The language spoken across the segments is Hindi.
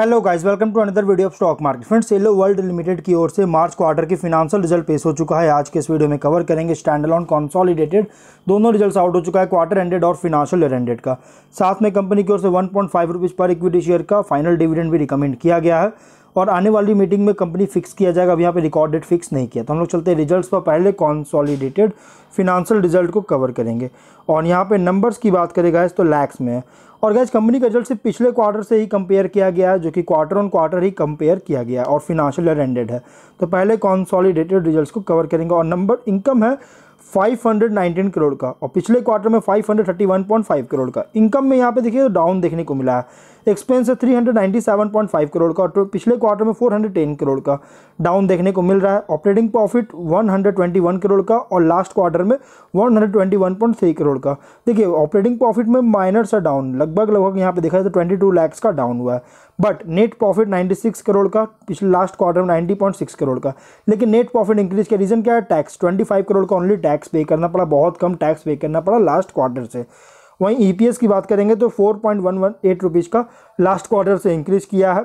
hello guys welcome to another video of stock market friends yellow world limited की ओर से मार्च क्वार्टर के फिनांशियल रिजल्ट पेश हो चुका है आज के इस वीडियो में कवर करेंगे स्टैंड अलॉन कॉन्सॉलिडेटेड दोनों रिजल्ट्स आउट हो चुका है क्वार्टर एंडेड और फिनांशियल ईयर एंडेड का साथ में कंपनी की ओर से वन पॉइंट फाइव रुपीज़ पर इक्विटी शेयर का फाइनल डिविडेंड भी रिकमेंड किया गया है और आने वाली मीटिंग में कंपनी फिक्स किया जाएगा अब यहाँ पे रिकॉर्ड डेट फिक्स नहीं किया तो हम लोग चलते हैं रिजल्ट्स पर पहले कॉन्सॉलीडेटेड फिनांशियल रिजल्ट को कवर करेंगे और यहाँ पे नंबर्स की बात करें गैस तो लैक्स में है और गैस कंपनी का रिजल्ट सिर्फ पिछले क्वार्टर से ही कंपेयर किया गया है जो कि क्वार्टर ऑन क्वार्टर ही कंपेयर किया गया है और फिनांशियल ईयर एंडेड है तो पहले कॉन्सॉलीडेटेड रिजल्ट को कवर करेंगे और नंबर इनकम है 519 करोड़ का और पिछले क्वार्टर में 531.5 करोड़ का इनकम में यहाँ पे देखिए डाउन तो देखने को मिला है एक्सपेंस है 397.5 करोड़ का और तो पिछले क्वार्टर में 410 करोड़ का डाउन देखने को मिल रहा है ऑपरेटिंग प्रॉफिट 121 करोड़ का और लास्ट क्वार्टर में 121.3 करोड़ का देखिए ऑपरेटिंग प्रॉफिट में माइनर सा डाउन लगभग लगभग यहाँ पे देखा जाए तो ट्वेंटी टू लैक्स का डाउन हुआ है बट नेट प्रॉफिट 96 करोड़ का पिछले लास्ट क्वार्टर में 90.6 करोड़ का लेकिन नेट प्रॉफिट इंक्रीज का रीज़न क्या है टैक्स 25 करोड़ का ओनली टैक्स पे करना पड़ा बहुत कम टैक्स पे करना पड़ा लास्ट क्वार्टर से वहीं ई e की बात करेंगे तो फोर पॉइंट का लास्ट क्वार्टर से इंक्रीज किया है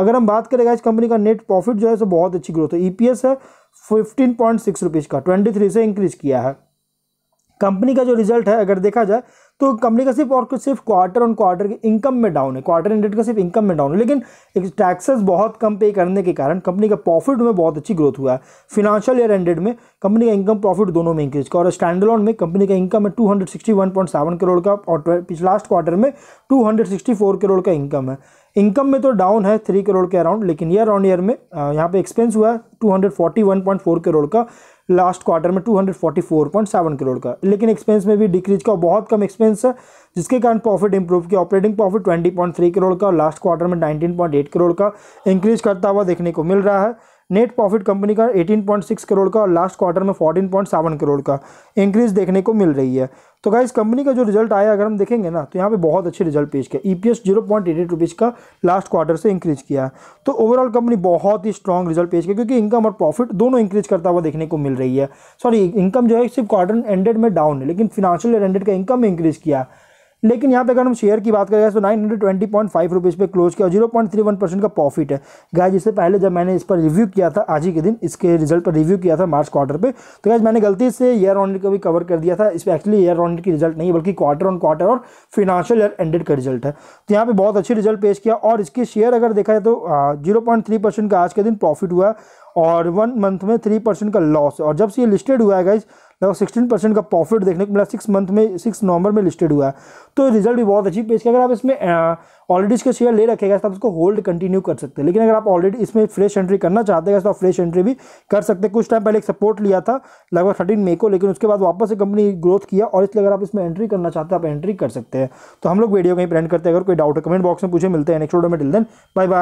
अगर हम बात करेंगे इस कंपनी का नेट प्रॉफिट जो है सो बहुत अच्छी ग्रोथ है ई है फिफ्टीन पॉइंट सिक्स रुपीज़ का ट्वेंटी थ्री से इंक्रीज किया है कंपनी का जो रिजल्ट है अगर देखा जाए तो कंपनी का सिर्फ और सिर्फ क्वार्टर ऑन क्वार्टर के इनकम में डाउन है क्वार्टर एंडेड का सिर्फ इनकम में डाउन है लेकिन टैक्सेस बहुत कम पे करने के कारण कंपनी का प्रॉफिट में बहुत अच्छी ग्रोथ हुआ है फिनेंशियल ईयर एंडेड में कंपनी का इनकम प्रॉफिट दोनों में इंक्रीज का और स्टैंडलॉन में कंपनी का इनकम है टू करोड़ का और लास्ट क्वार्टर में टू करोड़ का इनकम है इनकम में तो डाउन है थ्री करोड़ के अराउंड लेकिन ईयर ऑन ईयर में यहाँ पे एक्सपेंस हुआ है फोर करोड़ का लास्ट क्वार्टर में 244.7 करोड़ का लेकिन एक्सपेंस में भी डिक्रीज का बहुत कम एक्सपेंस है जिसके कारण प्रॉफिट इंप्रूव किया ऑपरेटिंग प्रॉफिट 20.3 करोड़ का लास्ट क्वार्टर में 19.8 करोड़ का इंक्रीज करता हुआ देखने को मिल रहा है नेट प्रॉफिट कंपनी का 18.6 करोड़ का और लास्ट क्वार्टर में 14.7 करोड़ का इंक्रीज देखने को मिल रही है तो क्या कंपनी का जो रिजल्ट आया अगर हम देखेंगे ना तो यहाँ पे बहुत अच्छे रिजल्ट पेश किया E P S zero point eight eight rupees का लास्ट क्वार्टर से इंक्रीज किया तो ओवरऑल कंपनी बहुत ही स्ट्रॉन्ग रिजल्ट पेश किया क्योंकि इनकम और प्रॉफिट दोनों इंक्रीज करता हुआ देखने को मिल रही है सॉरी इनकम जो है सिर्फ क्वार्टर एंडेड में डाउन है लेकिन फिनेंशियल एंडेड का इनकम इंक्रीज किया लेकिन यहाँ पे अगर हम शेयर की बात करें तो nine hundred twenty point five rupees पे क्लोज किया zero point three one percent का प्रॉफिट है गैज इससे पहले जब मैंने इस पर रिव्यू किया था आज ही के दिन इसके रिजल्ट पर रिव्यू किया था मार्च क्वार्टर पर तो गैज मैंने गलती से ईयर ऑन का भी कवर कर दिया था इस पर एक्चुअली ईयर ऑन की रिजल्ट नहीं बल्कि क्वार्टर ऑन क्वार्टर और फिनाशियल ईयर एंडेड का रिजल्ट है तो यहाँ पर बहुत अच्छी रिजल्ट पेश किया और इसके शेयर अगर देखा जाए तो जीरो का आज के दिन प्रॉफिट हुआ और वन मंथ में थ्री परसेंट का लॉस और जब से ये लिस्टेड हुआ है गाइज लगभग सिक्सटीन परसेंट का प्रॉफिट देखने को मिला सिक्स मंथ में सिक्स नवंबर में लिस्टेड हुआ है तो रिजल्ट भी बहुत अच्छी पेश अगर आप इसमें ऑलरेडी इसके शेयर ले रखेगा तो आप उसको होल्ड कंटिन्यू कर सकते हैं लेकिन अगर आप ऑलरेडी इसमें फ्रेश एंट्री करना चाहते हैं तो आप फ्रेश एंट्री भी कर सकते हैं कुछ टाइम पहले एक सपोर्ट लिया था लगभग थर्टीन मे को लेकिन उसके बाद वापस से कंपनी ग्रोथ किया और इसलिए अगर आप इसमें एंट्री करना चाहते हैं आप एंट्री कर सकते हैं तो हम लोग वीडियो कहीं प्लान करते हैं अगर कोई डाउट है कमेंट बॉक्स में पूछे मिलते हैं नेक्स्ट वीडियो में डिल देन बाय बाय